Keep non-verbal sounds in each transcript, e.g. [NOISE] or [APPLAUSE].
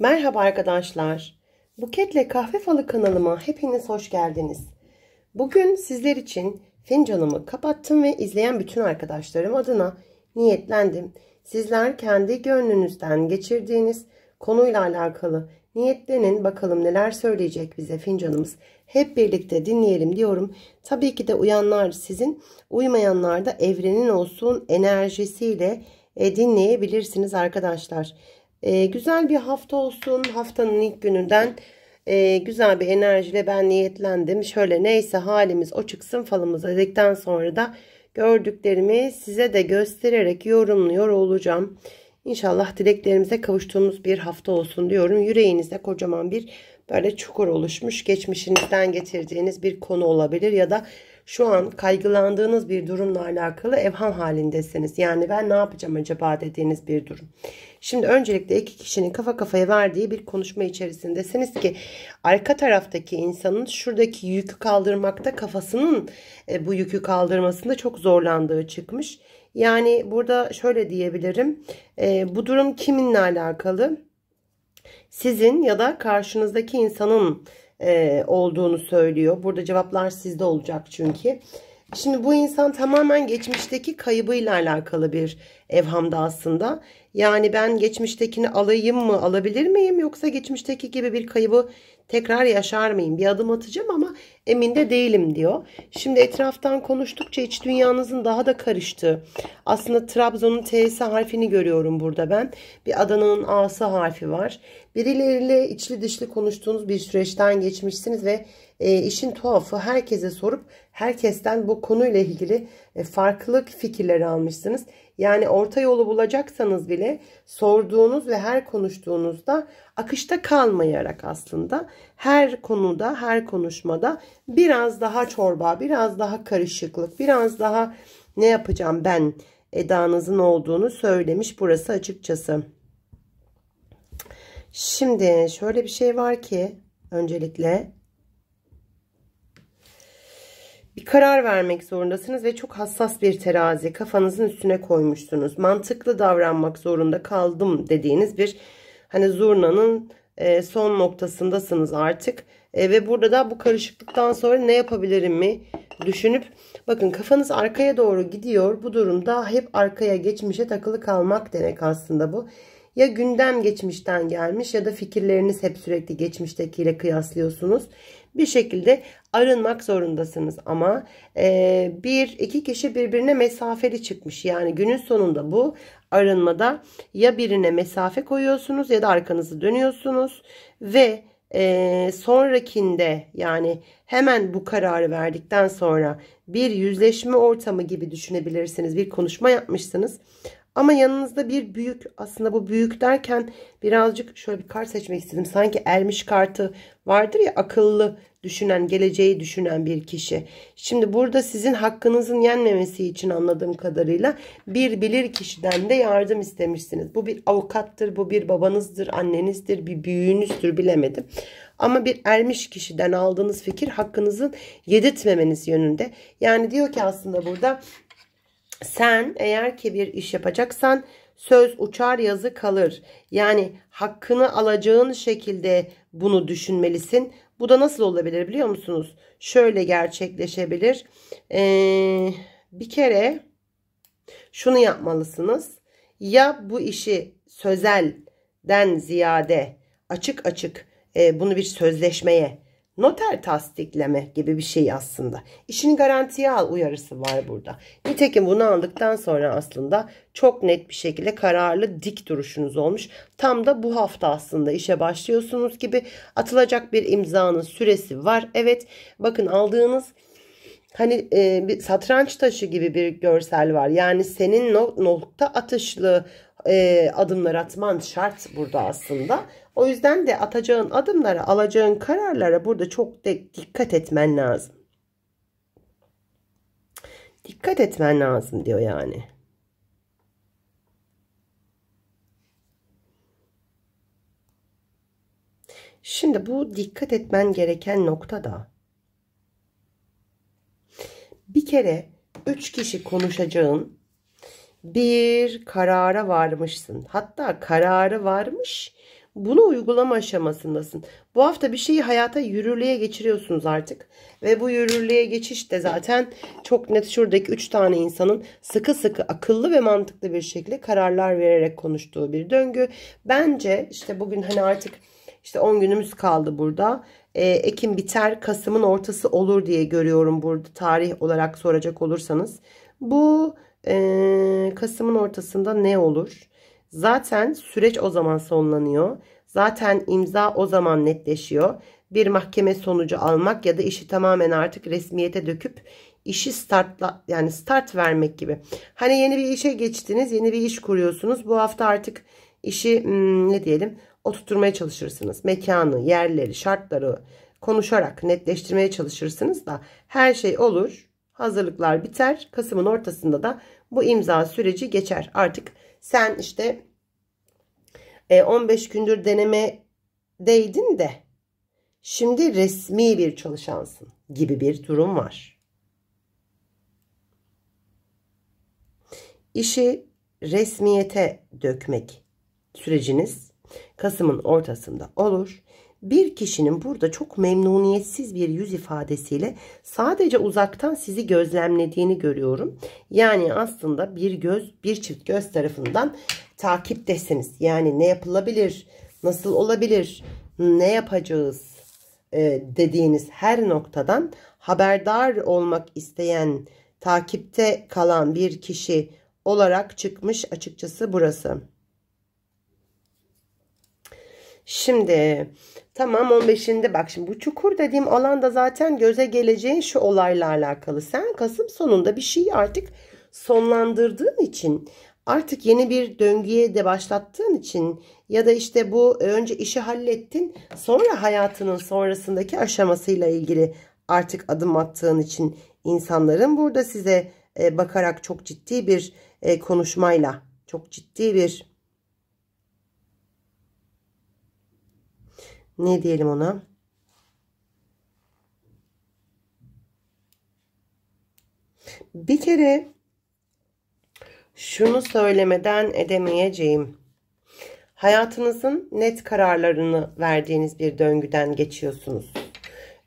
Merhaba arkadaşlar. Buketle Kahve Falı kanalıma hepiniz hoş geldiniz. Bugün sizler için fincanımı kapattım ve izleyen bütün arkadaşlarım adına niyetlendim. Sizler kendi gönlünüzden geçirdiğiniz konuyla alakalı niyetlenin bakalım neler söyleyecek bize fincanımız. Hep birlikte dinleyelim diyorum. Tabii ki de uyanlar sizin, uymayanlar da evrenin olsun enerjisiyle e, dinleyebilirsiniz arkadaşlar. Arkadaşlar. E, güzel bir hafta olsun. Haftanın ilk gününden e, güzel bir enerjiyle ben niyetlendim. Şöyle neyse halimiz o çıksın falımız dedikten sonra da gördüklerimi size de göstererek yorumluyor olacağım. İnşallah dileklerimize kavuştuğumuz bir hafta olsun diyorum. Yüreğinizde kocaman bir böyle çukur oluşmuş. Geçmişinizden getirdiğiniz bir konu olabilir ya da şu an kaygılandığınız bir durumla alakalı evham halindesiniz. Yani ben ne yapacağım acaba dediğiniz bir durum. Şimdi öncelikle iki kişinin kafa kafaya verdiği bir konuşma içerisindesiniz ki arka taraftaki insanın şuradaki yükü kaldırmakta kafasının e, bu yükü kaldırmasında çok zorlandığı çıkmış. Yani burada şöyle diyebilirim. E, bu durum kiminle alakalı? Sizin ya da karşınızdaki insanın e, olduğunu söylüyor. Burada cevaplar sizde olacak çünkü. Şimdi bu insan tamamen geçmişteki kaybıyla alakalı bir evhamda aslında. Yani ben geçmiştekini alayım mı alabilir miyim yoksa geçmişteki gibi bir kaybı tekrar yaşar mıyım? Bir adım atacağım ama emin de değilim diyor. Şimdi etraftan konuştukça iç dünyanızın daha da karıştı. Aslında Trabzon'un T'si harfini görüyorum burada ben. Bir Adana'nın A'sı harfi var. Birileriyle içli dışlı konuştuğunuz bir süreçten geçmişsiniz ve e, işin tuhafı herkese sorup herkesten bu konuyla ilgili e, farklı fikirleri almışsınız. Yani orta yolu bulacaksanız bile sorduğunuz ve her konuştuğunuzda akışta kalmayarak aslında her konuda, her konuşmada biraz daha çorba, biraz daha karışıklık, biraz daha ne yapacağım ben edanızın olduğunu söylemiş burası açıkçası. Şimdi şöyle bir şey var ki öncelikle bir karar vermek zorundasınız ve çok hassas bir terazi kafanızın üstüne koymuşsunuz. Mantıklı davranmak zorunda kaldım dediğiniz bir hani zurnanın e, son noktasındasınız artık. E, ve burada da bu karışıklıktan sonra ne yapabilirim mi düşünüp bakın kafanız arkaya doğru gidiyor. Bu durumda hep arkaya geçmişe takılı kalmak demek aslında bu. Ya gündem geçmişten gelmiş ya da fikirleriniz hep sürekli geçmiştekiyle kıyaslıyorsunuz. Bir şekilde arınmak zorundasınız ama e, bir iki kişi birbirine mesafeli çıkmış. Yani günün sonunda bu arınmada ya birine mesafe koyuyorsunuz ya da arkanızı dönüyorsunuz ve e, sonrakinde yani hemen bu kararı verdikten sonra bir yüzleşme ortamı gibi düşünebilirsiniz. Bir konuşma yapmışsınız ama yanınızda bir büyük aslında bu büyük derken birazcık şöyle bir kart seçmek istedim. Sanki ermiş kartı vardır ya akıllı düşünen geleceği düşünen bir kişi. Şimdi burada sizin hakkınızın yenmemesi için anladığım kadarıyla bir bilir kişiden de yardım istemişsiniz. Bu bir avukattır, bu bir babanızdır, annenizdir, bir büyüğünüzdür bilemedim. Ama bir ermiş kişiden aldığınız fikir hakkınızın yedirtmemeniz yönünde. Yani diyor ki aslında burada sen eğer ki bir iş yapacaksan söz uçar yazı kalır. Yani hakkını alacağın şekilde bunu düşünmelisin. Bu da nasıl olabilir biliyor musunuz? Şöyle gerçekleşebilir. Ee, bir kere şunu yapmalısınız. Ya bu işi sözelden ziyade açık açık e, bunu bir sözleşmeye noter tasdikleme gibi bir şey aslında. İşini garantiye al uyarısı var burada. Nitekim bunu aldıktan sonra aslında çok net bir şekilde kararlı dik duruşunuz olmuş. Tam da bu hafta aslında işe başlıyorsunuz gibi atılacak bir imzanın süresi var. Evet bakın aldığınız hani e, bir satranç taşı gibi bir görsel var. Yani senin nokta atışlı e, adımlar atman şart burada aslında. O yüzden de atacağın adımlara, alacağın kararlara burada çok dikkat etmen lazım. Dikkat etmen lazım diyor yani. Şimdi bu dikkat etmen gereken nokta da bir kere üç kişi konuşacağın bir karara varmışsın. Hatta kararı varmış bunu uygulama aşamasındasın. Bu hafta bir şeyi hayata yürürlüğe geçiriyorsunuz artık. Ve bu yürürlüğe geçiş de zaten çok net şuradaki 3 tane insanın sıkı sıkı akıllı ve mantıklı bir şekilde kararlar vererek konuştuğu bir döngü. Bence işte bugün hani artık işte 10 günümüz kaldı burada. Ee, Ekim biter, Kasım'ın ortası olur diye görüyorum burada tarih olarak soracak olursanız. Bu e, Kasım'ın ortasında ne olur? Zaten süreç o zaman sonlanıyor. Zaten imza o zaman netleşiyor. Bir mahkeme sonucu almak ya da işi tamamen artık resmiyete döküp işi startla yani start vermek gibi. Hani yeni bir işe geçtiniz, yeni bir iş kuruyorsunuz. Bu hafta artık işi hmm, ne diyelim oturtmaya çalışırsınız. Mekanı, yerleri, şartları konuşarak netleştirmeye çalışırsınız da her şey olur. Hazırlıklar biter. Kasım'ın ortasında da bu imza süreci geçer. Artık sen işte 15 e, gündür deneme değdin de şimdi resmi bir çalışansın gibi bir durum var. İşi resmiyete dökmek süreciniz Kasım'ın ortasında olur bir kişinin burada çok memnuniyetsiz bir yüz ifadesiyle sadece uzaktan sizi gözlemlediğini görüyorum. Yani aslında bir göz, bir çift göz tarafından takiptesiniz. Yani ne yapılabilir, nasıl olabilir, ne yapacağız e, dediğiniz her noktadan haberdar olmak isteyen, takipte kalan bir kişi olarak çıkmış açıkçası burası. Şimdi tamam 15'inde bak şimdi bu çukur dediğim alanda zaten göze geleceğin şu olayla alakalı. Sen Kasım sonunda bir şeyi artık sonlandırdığın için artık yeni bir döngüye de başlattığın için ya da işte bu önce işi hallettin sonra hayatının sonrasındaki aşamasıyla ilgili artık adım attığın için insanların burada size e, bakarak çok ciddi bir e, konuşmayla çok ciddi bir ne diyelim ona? Bir kere şunu söylemeden edemeyeceğim. Hayatınızın net kararlarını verdiğiniz bir döngüden geçiyorsunuz.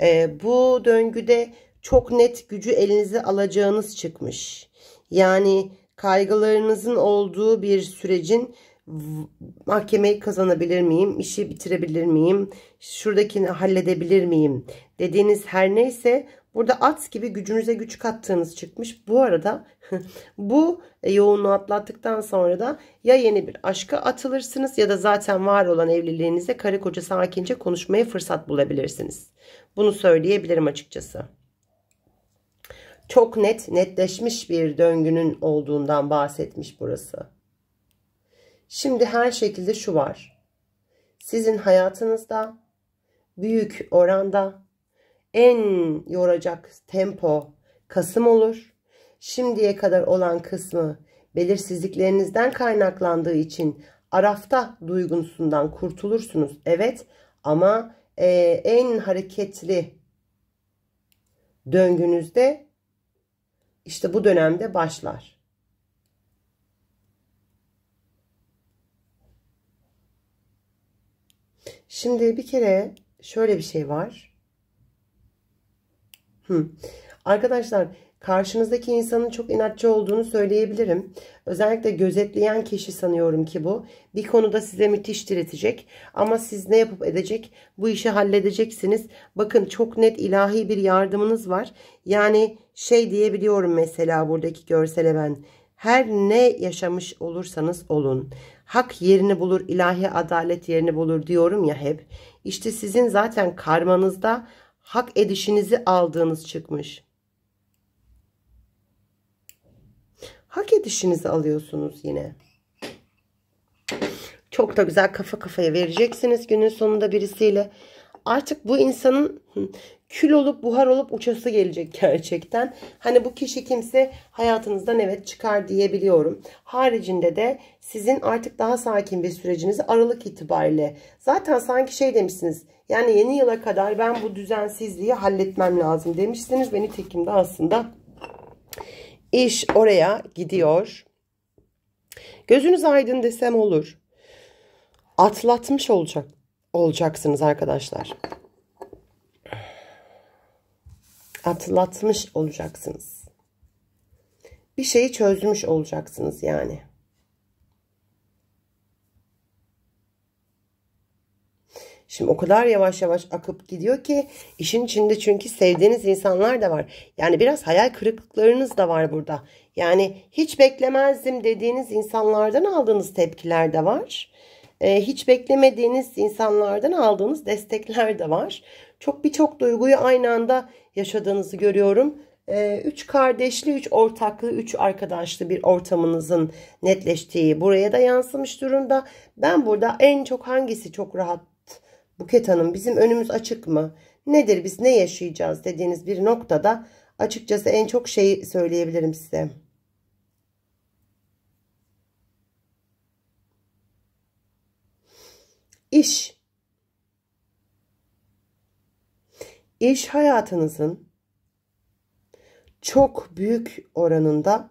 Ee, bu döngüde çok net gücü elinize alacağınız çıkmış. Yani kaygılarınızın olduğu bir sürecin mahkemeyi kazanabilir miyim? İşi bitirebilir miyim? Şuradakini halledebilir miyim? Dediğiniz her neyse burada at gibi gücünüze güç kattığınız çıkmış. Bu arada [LAUGHS] bu e, yoğunluğu atlattıktan sonra da ya yeni bir aşka atılırsınız ya da zaten var olan evliliğinizde karı koca sakince konuşmaya fırsat bulabilirsiniz. Bunu söyleyebilirim açıkçası çok net netleşmiş bir döngünün olduğundan bahsetmiş burası. Şimdi her şekilde şu var. Sizin hayatınızda büyük oranda en yoracak tempo Kasım olur. Şimdiye kadar olan kısmı belirsizliklerinizden kaynaklandığı için arafta duygusundan kurtulursunuz. Evet ama e, en hareketli döngünüzde işte bu dönemde başlar. Şimdi bir kere şöyle bir şey var. Hı. Arkadaşlar karşınızdaki insanın çok inatçı olduğunu söyleyebilirim. Özellikle gözetleyen kişi sanıyorum ki bu. Bir konuda size müthiş diretecek. Ama siz ne yapıp edecek? Bu işi halledeceksiniz. Bakın çok net ilahi bir yardımınız var. Yani şey diyebiliyorum mesela buradaki görsele ben. Her ne yaşamış olursanız olun. Hak yerini bulur, ilahi adalet yerini bulur diyorum ya hep. İşte sizin zaten karmanızda hak edişinizi aldığınız çıkmış. Hak edişinizi alıyorsunuz yine. Çok da güzel kafa kafaya vereceksiniz günün sonunda birisiyle. Artık bu insanın kül olup buhar olup uçası gelecek gerçekten. Hani bu kişi kimse hayatınızdan evet çıkar diyebiliyorum. Haricinde de sizin artık daha sakin bir sürecinizi Aralık itibariyle. Zaten sanki şey demişsiniz yani yeni yıla kadar ben bu düzensizliği halletmem lazım demişsiniz. Ve nitekim aslında iş oraya gidiyor. Gözünüz aydın desem olur. Atlatmış olacak olacaksınız arkadaşlar atlatmış olacaksınız. Bir şeyi çözmüş olacaksınız yani. Şimdi o kadar yavaş yavaş akıp gidiyor ki işin içinde çünkü sevdiğiniz insanlar da var. Yani biraz hayal kırıklıklarınız da var burada. Yani hiç beklemezdim dediğiniz insanlardan aldığınız tepkiler de var. Ee, hiç beklemediğiniz insanlardan aldığınız destekler de var. Çok birçok duyguyu aynı anda yaşadığınızı görüyorum. Ee, üç kardeşli, üç ortaklı, üç arkadaşlı bir ortamınızın netleştiği buraya da yansımış durumda. Ben burada en çok hangisi çok rahat? Buket Hanım bizim önümüz açık mı? Nedir biz ne yaşayacağız dediğiniz bir noktada açıkçası en çok şeyi söyleyebilirim size. İş iş hayatınızın çok büyük oranında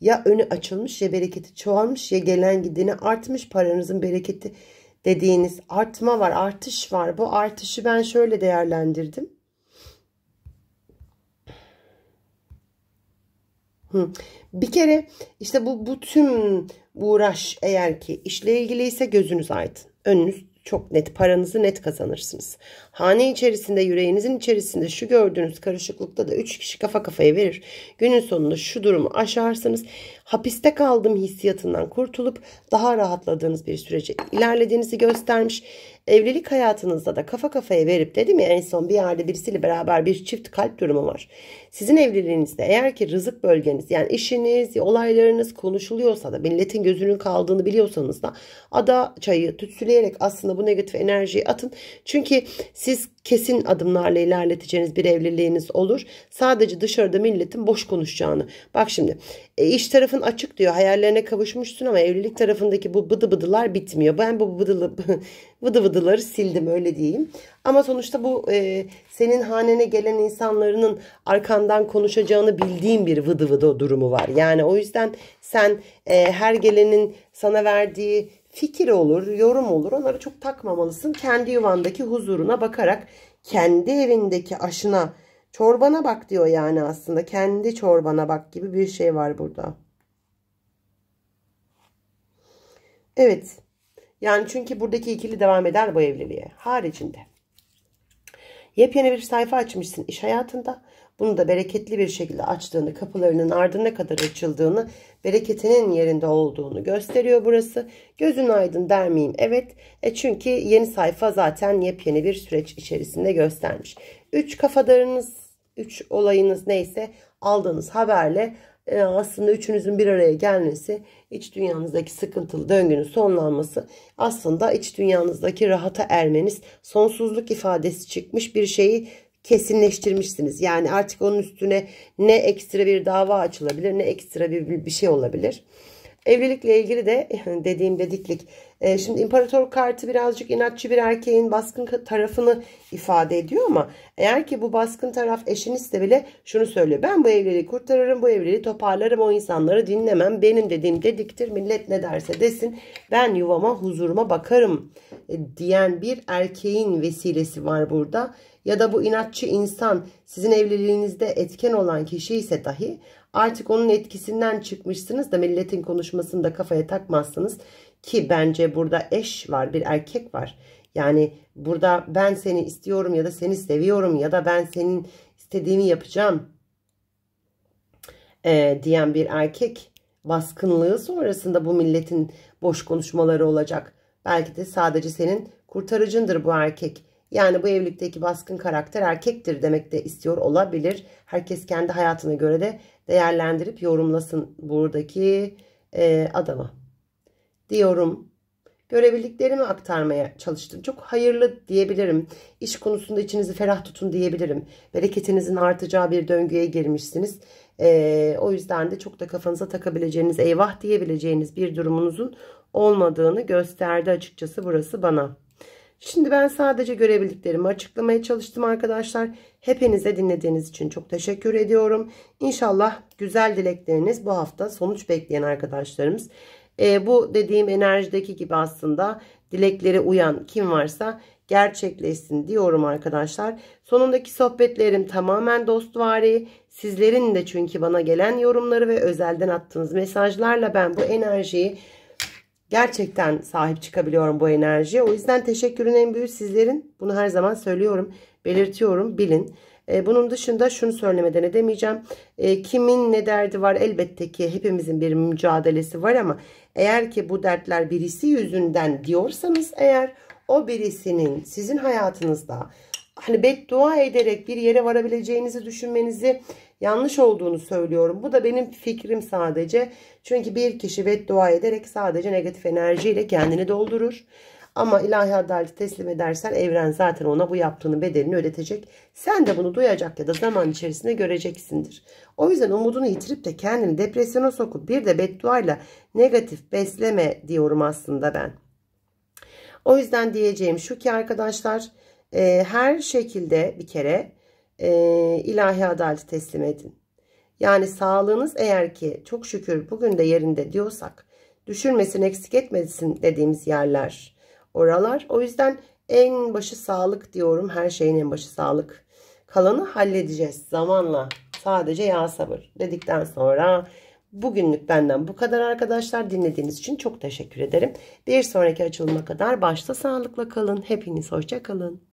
ya önü açılmış ya bereketi çoğalmış ya gelen gideni artmış paranızın bereketi dediğiniz artma var, artış var. Bu artışı ben şöyle değerlendirdim. Bir kere işte bu, bu tüm uğraş eğer ki işle ilgili ise gözünüz aydın. Önünüz çok net paranızı net kazanırsınız. Hane içerisinde yüreğinizin içerisinde şu gördüğünüz karışıklıkta da 3 kişi kafa kafaya verir. Günün sonunda şu durumu aşarsanız, Hapiste kaldım hissiyatından kurtulup daha rahatladığınız bir sürece ilerlediğinizi göstermiş evlilik hayatınızda da kafa kafaya verip dedim ya en son bir yerde birisiyle beraber bir çift kalp durumu var. Sizin evliliğinizde eğer ki rızık bölgeniz yani işiniz, olaylarınız konuşuluyorsa da milletin gözünün kaldığını biliyorsanız da ada çayı tütsüleyerek aslında bu negatif enerjiyi atın. Çünkü siz kesin adımlarla ilerleteceğiniz bir evliliğiniz olur. Sadece dışarıda milletin boş konuşacağını. Bak şimdi e, iş tarafın açık diyor. Hayallerine kavuşmuşsun ama evlilik tarafındaki bu bıdı bıdılar bitmiyor. Ben bu bıdılı, [LAUGHS] bıdı bıdıları sildim öyle diyeyim. Ama sonuçta bu e, senin hanene gelen insanların arkandan konuşacağını bildiğim bir vıdı vıdı durumu var. Yani o yüzden sen e, her gelenin sana verdiği fikir olur, yorum olur. Onlara çok takmamalısın. Kendi yuvandaki huzuruna bakarak kendi evindeki aşına, çorbana bak diyor yani aslında. Kendi çorbana bak gibi bir şey var burada. Evet. Yani çünkü buradaki ikili devam eder bu evliliğe. Haricinde. Yepyeni bir sayfa açmışsın iş hayatında. Bunu da bereketli bir şekilde açtığını, kapılarının ardına kadar açıldığını, bereketinin yerinde olduğunu gösteriyor burası. Gözün aydın der miyim? Evet. E çünkü yeni sayfa zaten yepyeni bir süreç içerisinde göstermiş. 3 kafadarınız, 3 olayınız neyse aldığınız haberle e, aslında üçünüzün bir araya gelmesi, iç dünyanızdaki sıkıntılı döngünün sonlanması, aslında iç dünyanızdaki rahata ermeniz, sonsuzluk ifadesi çıkmış bir şeyi kesinleştirmişsiniz. Yani artık onun üstüne ne ekstra bir dava açılabilir ne ekstra bir, bir şey olabilir. Evlilikle ilgili de [LAUGHS] dediğim dediklik. E, şimdi imparator kartı birazcık inatçı bir erkeğin baskın tarafını ifade ediyor ama eğer ki bu baskın taraf eşinizse bile şunu söylüyor. Ben bu evliliği kurtarırım, bu evliliği toparlarım, o insanları dinlemem. Benim dediğim dediktir, millet ne derse desin. Ben yuvama, huzuruma bakarım e, diyen bir erkeğin vesilesi var burada ya da bu inatçı insan sizin evliliğinizde etken olan kişi ise dahi artık onun etkisinden çıkmışsınız da milletin konuşmasında kafaya takmazsınız ki bence burada eş var bir erkek var. Yani burada ben seni istiyorum ya da seni seviyorum ya da ben senin istediğimi yapacağım e, diyen bir erkek baskınlığı sonrasında bu milletin boş konuşmaları olacak. Belki de sadece senin kurtarıcındır bu erkek. Yani bu evlilikteki baskın karakter erkektir demek de istiyor olabilir. Herkes kendi hayatına göre de değerlendirip yorumlasın buradaki e, adama. Diyorum Görebildiklerimi aktarmaya çalıştım. Çok hayırlı diyebilirim. İş konusunda içinizi ferah tutun diyebilirim. Bereketinizin artacağı bir döngüye girmişsiniz. Ee, o yüzden de çok da kafanıza takabileceğiniz, eyvah diyebileceğiniz bir durumunuzun olmadığını gösterdi açıkçası burası bana. Şimdi ben sadece görebildiklerimi açıklamaya çalıştım arkadaşlar. Hepinize dinlediğiniz için çok teşekkür ediyorum. İnşallah güzel dilekleriniz bu hafta sonuç bekleyen arkadaşlarımız. E, bu dediğim enerjideki gibi aslında dilekleri uyan kim varsa gerçekleşsin diyorum arkadaşlar. Sonundaki sohbetlerim tamamen dostvari. Sizlerin de çünkü bana gelen yorumları ve özelden attığınız mesajlarla ben bu enerjiyi Gerçekten sahip çıkabiliyorum bu enerjiye. O yüzden teşekkürün en büyüğü sizlerin. Bunu her zaman söylüyorum, belirtiyorum, bilin. E, bunun dışında şunu söylemeden edemeyeceğim. E, kimin ne derdi var? Elbette ki hepimizin bir mücadelesi var ama eğer ki bu dertler birisi yüzünden diyorsanız eğer o birisinin sizin hayatınızda hani beddua ederek bir yere varabileceğinizi düşünmenizi Yanlış olduğunu söylüyorum. Bu da benim fikrim sadece. Çünkü bir kişi beddua ederek sadece negatif enerjiyle kendini doldurur. Ama ilahi adaleti teslim edersen evren zaten ona bu yaptığının bedelini ödetecek. Sen de bunu duyacak ya da zaman içerisinde göreceksindir. O yüzden umudunu yitirip de kendini depresyona sokup bir de bedduayla negatif besleme diyorum aslında ben. O yüzden diyeceğim şu ki arkadaşlar e, her şekilde bir kere e, ilahi adaleti teslim edin. Yani sağlığınız eğer ki çok şükür bugün de yerinde diyorsak düşürmesin eksik etmesin dediğimiz yerler oralar. O yüzden en başı sağlık diyorum her şeyin en başı sağlık. Kalanı halledeceğiz zamanla sadece yağ sabır dedikten sonra bugünlük benden bu kadar arkadaşlar. Dinlediğiniz için çok teşekkür ederim. Bir sonraki açılıma kadar başta sağlıkla kalın. Hepiniz hoşça kalın.